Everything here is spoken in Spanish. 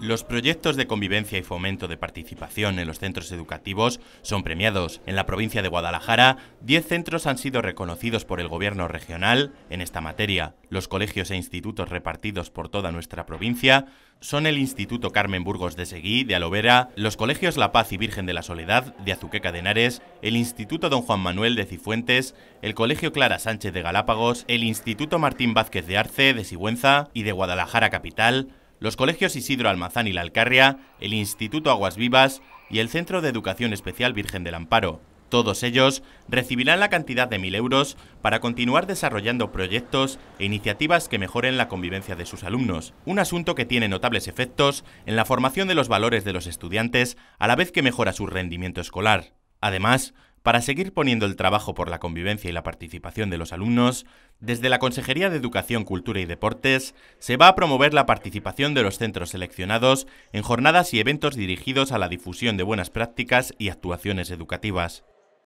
Los proyectos de convivencia y fomento de participación en los centros educativos son premiados. En la provincia de Guadalajara, 10 centros han sido reconocidos por el gobierno regional en esta materia. Los colegios e institutos repartidos por toda nuestra provincia son el Instituto Carmen Burgos de Seguí de Alovera, los colegios La Paz y Virgen de la Soledad de Azuqueca de Henares, el Instituto Don Juan Manuel de Cifuentes, el Colegio Clara Sánchez de Galápagos, el Instituto Martín Vázquez de Arce de Sigüenza y de Guadalajara Capital, los colegios Isidro Almazán y La Alcarria, el Instituto Aguas Vivas y el Centro de Educación Especial Virgen del Amparo. Todos ellos recibirán la cantidad de 1.000 euros para continuar desarrollando proyectos e iniciativas que mejoren la convivencia de sus alumnos, un asunto que tiene notables efectos en la formación de los valores de los estudiantes a la vez que mejora su rendimiento escolar. Además, para seguir poniendo el trabajo por la convivencia y la participación de los alumnos, desde la Consejería de Educación, Cultura y Deportes se va a promover la participación de los centros seleccionados en jornadas y eventos dirigidos a la difusión de buenas prácticas y actuaciones educativas.